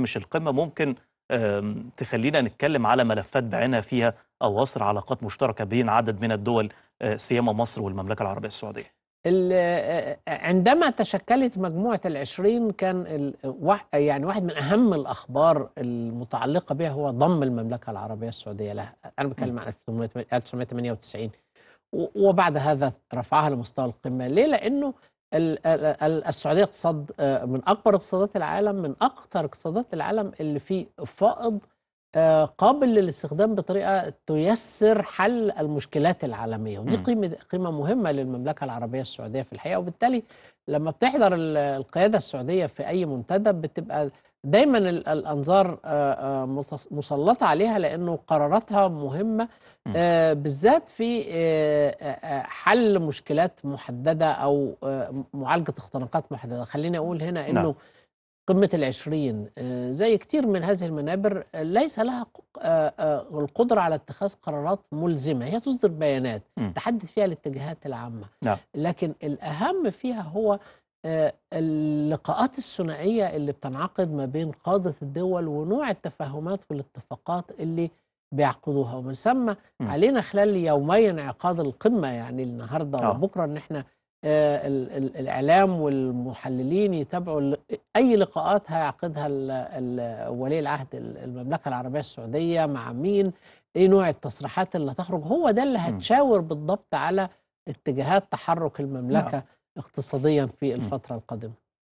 مش القمة ممكن تخلينا نتكلم على ملفات بعينها فيها او أواصر علاقات مشتركة بين عدد من الدول آه، سيما مصر والمملكة العربية السعودية آه، آه، عندما تشكلت مجموعة العشرين كان يعني واحد من أهم الأخبار المتعلقة بها هو ضم المملكة العربية السعودية لها أنا بتكلم عن 1998 وبعد هذا رفعها لمستوى القمة ليه؟ لأنه السعوديه اقتصاد آه، من اكبر اقتصادات العالم من اكثر اقتصادات العالم اللي فيه فائض آه، قابل للاستخدام بطريقه تيسر حل المشكلات العالميه ودي قيمه قيمه مهمه للمملكه العربيه السعوديه في الحقيقه وبالتالي لما بتحضر القياده السعوديه في اي منتدى بتبقى دايما الانظار آه، آه، مسلطه عليها لانه قراراتها مهمه بالذات في حل مشكلات محدده او معالجه اختناقات محدده خليني اقول هنا نعم. انه قمة العشرين آه، زي كتير من هذه المنابر آه، ليس لها آه، القدرة على اتخاذ قرارات ملزمة هي تصدر بيانات تحدث فيها الاتجاهات العامة لا. نعم. لكن الأهم فيها هو اللقاءات الثنائية اللي بتنعقد ما بين قادة الدول ونوع التفاهمات والاتفاقات اللي بيعقدوها ومن ثم علينا خلال يومين انعقاد القمة يعني النهاردة وبكرة ان احنا آه، الاعلام والمحللين يتابعوا اي لقاءات هيعقدها ولي العهد المملكه العربيه السعوديه مع مين ايه نوع التصريحات اللي هتخرج هو ده اللي هتشاور بالضبط على اتجاهات تحرك المملكه نعم. اقتصاديا في الفتره القادمه